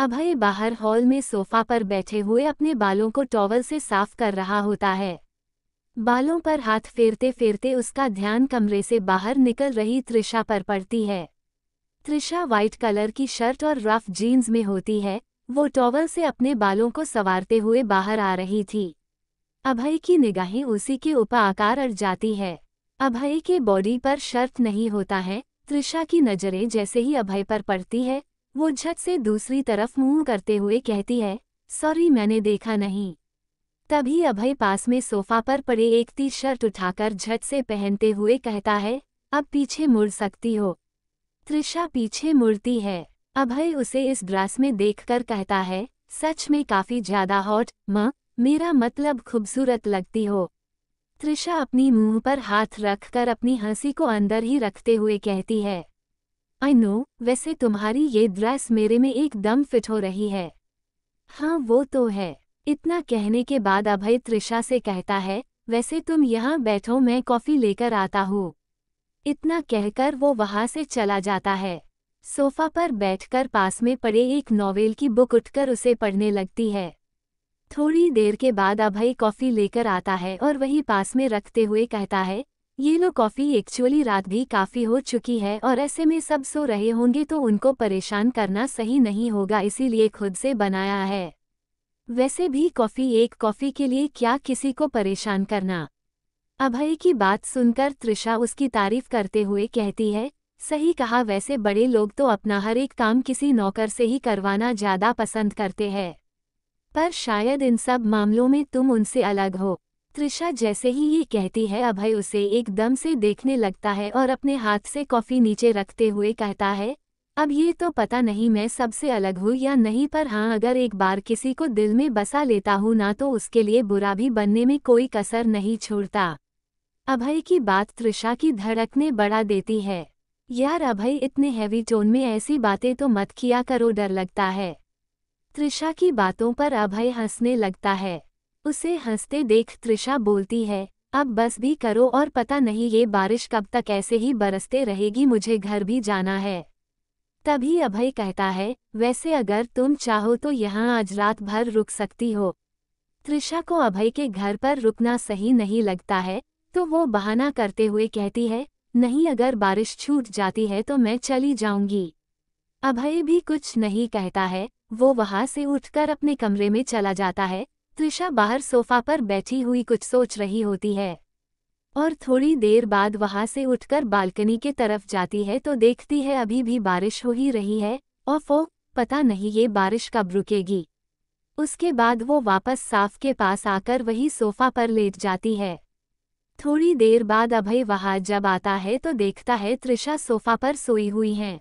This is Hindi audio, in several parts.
अभय बाहर हॉल में सोफा पर बैठे हुए अपने बालों को टॉवल से साफ कर रहा होता है बालों पर हाथ फेरते फेरते उसका ध्यान कमरे से बाहर निकल रही त्रिशा पर पड़ती है त्रिशा व्हाइट कलर की शर्ट और रफ जीन्स में होती है वो टॉवल से अपने बालों को संवारते हुए बाहर आ रही थी अभय की निगाहें उसी के ऊपर आकार अड़ जाती है अभय के बॉडी पर शर्त नहीं होता है त्रिशा की नज़रें जैसे ही अभय पर पड़ती है वो झट से दूसरी तरफ मुंह करते हुए कहती है सॉरी मैंने देखा नहीं तभी अभय पास में सोफा पर पड़े एक टी शर्ट उठाकर झट से पहनते हुए कहता है अब पीछे मुड़ सकती हो त्रिशा पीछे मुड़ती है अभय उसे इस ड्रेस में देखकर कहता है सच में काफी ज्यादा हॉट म मेरा मतलब खूबसूरत लगती हो त्रिशा अपनी मुंह पर हाथ रखकर अपनी हंसी को अंदर ही रखते हुए कहती है आई नो वैसे तुम्हारी ये ड्रेस मेरे में एकदम फिट हो रही है हाँ वो तो है इतना कहने के बाद अभय त्रिशा से कहता है वैसे तुम यहाँ बैठो मैं कॉफ़ी लेकर आता हूँ इतना कहकर वो वहाँ से चला जाता है सोफा पर बैठकर पास में पड़े एक नॉवेल की बुक उठकर उसे पढ़ने लगती है थोड़ी देर के बाद अभय कॉफ़ी लेकर आता है और वही पास में रखते हुए कहता है ये लो कॉफ़ी एक्चुअली रात भी काफ़ी हो चुकी है और ऐसे में सब सो रहे होंगे तो उनको परेशान करना सही नहीं होगा इसीलिए खुद से बनाया है वैसे भी कॉफ़ी एक कॉफ़ी के लिए क्या किसी को परेशान करना अभय की बात सुनकर त्रिषा उसकी तारीफ करते हुए कहती है सही कहा वैसे बड़े लोग तो अपना हर एक काम किसी नौकर से ही करवाना ज़्यादा पसंद करते हैं पर शायद इन सब मामलों में तुम उनसे अलग हो त्रिशा जैसे ही ये कहती है अभय उसे एकदम से देखने लगता है और अपने हाथ से कॉफ़ी नीचे रखते हुए कहता है अब ये तो पता नहीं मैं सबसे अलग हूँ या नहीं पर हाँ अगर एक बार किसी को दिल में बसा लेता हूँ ना तो उसके लिए बुरा भी बनने में कोई कसर नहीं छोड़ता अभय की बात त्रिशा की धड़कने बढ़ा देती है यार अभय इतने हैवी टोन में ऐसी बातें तो मत किया करो डर लगता है त्रिशा की बातों पर अभय हंसने लगता है उसे हंसते देख त्रिशा बोलती है अब बस भी करो और पता नहीं ये बारिश कब तक ऐसे ही बरसते रहेगी मुझे घर भी जाना है तभी अभय कहता है वैसे अगर तुम चाहो तो यहाँ आज रात भर रुक सकती हो त्रिशा को अभय के घर पर रुकना सही नहीं लगता है तो वो बहाना करते हुए कहती है नहीं अगर बारिश छूट जाती है तो मैं चली जाऊंगी अभय भी कुछ नहीं कहता है वो वहाँ से उठकर अपने कमरे में चला जाता है त्रिशा बाहर सोफा पर बैठी हुई कुछ सोच रही होती है और थोड़ी देर बाद वहां से उठकर बालकनी के तरफ जाती है तो देखती है अभी भी बारिश हो ही रही है और फो पता नहीं ये बारिश कब रुकेगी उसके बाद वो वापस साफ के पास आकर वही सोफा पर लेट जाती है थोड़ी देर बाद अभय वहाँ जब आता है तो देखता है त्रिशा सोफा पर सोई हुई हैं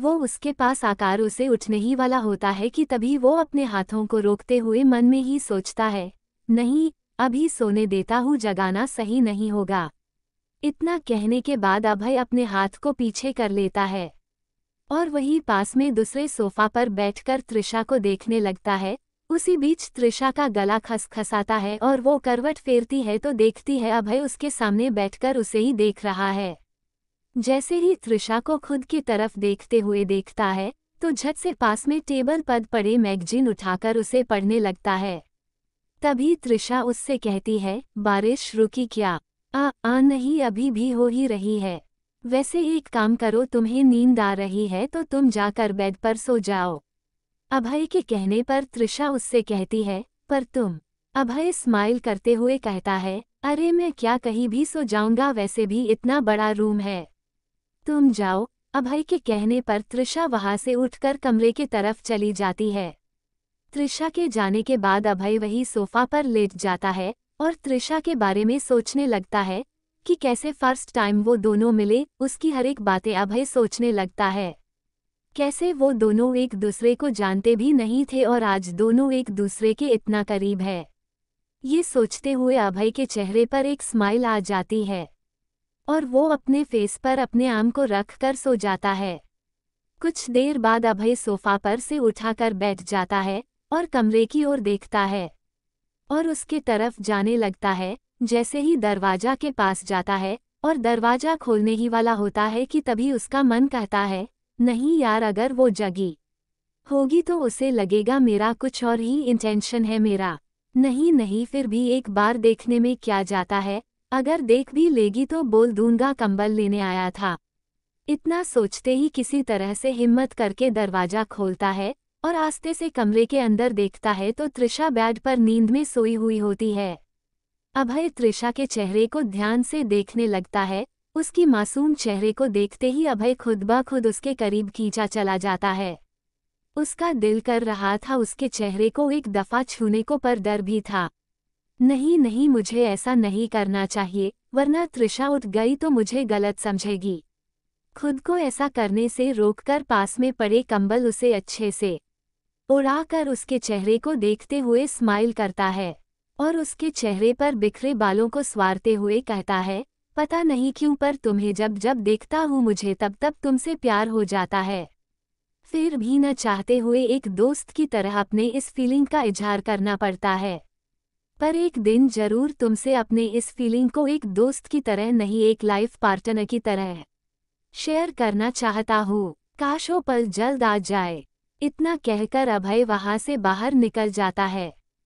वो उसके पास आकार उसे उठने ही वाला होता है कि तभी वो अपने हाथों को रोकते हुए मन में ही सोचता है नहीं अभी सोने देता हूँ जगाना सही नहीं होगा इतना कहने के बाद अभय अपने हाथ को पीछे कर लेता है और वही पास में दूसरे सोफा पर बैठकर त्रिशा को देखने लगता है उसी बीच त्रिशा का गला खसखसाता है और वो करवट फेरती है तो देखती है अभय उसके सामने बैठकर उसे ही देख रहा है जैसे ही त्रिषा को खुद की तरफ देखते हुए देखता है तो झट से पास में टेबल पर पड़े मैगजीन उठाकर उसे पढ़ने लगता है तभी त्रिषा उससे कहती है बारिश रुकी क्या आ आ नहीं अभी भी हो ही रही है वैसे एक काम करो तुम्हें नींद आ रही है तो तुम जाकर बेड पर सो जाओ अभय के कहने पर त्रिषा उससे कहती है पर तुम अभय स्माइल करते हुए कहता है अरे मैं क्या कहीं भी सो जाऊंगा वैसे भी इतना बड़ा रूम है तुम जाओ अभय के कहने पर त्रिषा वहां से उठकर कमरे के तरफ चली जाती है त्रिषा के जाने के बाद अभय वही सोफा पर लेट जाता है और त्रिषा के बारे में सोचने लगता है कि कैसे फर्स्ट टाइम वो दोनों मिले उसकी हर एक बातें अभय सोचने लगता है कैसे वो दोनों एक दूसरे को जानते भी नहीं थे और आज दोनों एक दूसरे के इतना करीब है ये सोचते हुए अभय के चेहरे पर एक स्माइल आ जाती है और वो अपने फेस पर अपने आम को रख कर सो जाता है कुछ देर बाद अभय सोफा पर से उठाकर बैठ जाता है और कमरे की ओर देखता है और उसके तरफ जाने लगता है जैसे ही दरवाजा के पास जाता है और दरवाजा खोलने ही वाला होता है कि तभी उसका मन कहता है नहीं यार अगर वो जगी होगी तो उसे लगेगा मेरा कुछ और ही इंटेंशन है मेरा नहीं नहीं फिर भी एक बार देखने में क्या जाता है अगर देख भी लेगी तो बोल दूंगा कंबल लेने आया था इतना सोचते ही किसी तरह से हिम्मत करके दरवाजा खोलता है और आस्ते से कमरे के अंदर देखता है तो त्रिषा बेड पर नींद में सोई हुई होती है अभय त्रिषा के चेहरे को ध्यान से देखने लगता है उसकी मासूम चेहरे को देखते ही अभय खुद ब खुद उसके करीब खींचा चला जाता है उसका दिल कर रहा था उसके चेहरे को एक दफा छूने को पर डर भी था नहीं नहीं मुझे ऐसा नहीं करना चाहिए वरना त्रिशा उठ गई तो मुझे गलत समझेगी खुद को ऐसा करने से रोककर पास में पड़े कंबल उसे अच्छे से उड़ाकर उसके चेहरे को देखते हुए स्माइल करता है और उसके चेहरे पर बिखरे बालों को स्वारते हुए कहता है पता नहीं क्यों पर तुम्हें जब जब देखता हूँ मुझे तब तब तुमसे प्यार हो जाता है फिर भी न चाहते हुए एक दोस्त की तरह अपने इस फीलिंग का इजहार करना पड़ता है पर एक दिन जरूर तुमसे अपने इस फीलिंग को एक दोस्त की तरह नहीं एक लाइफ पार्टनर की तरह शेयर करना चाहता हूँ काश वो पल जल्द आ जाए इतना कहकर अभय वहाँ से बाहर निकल जाता है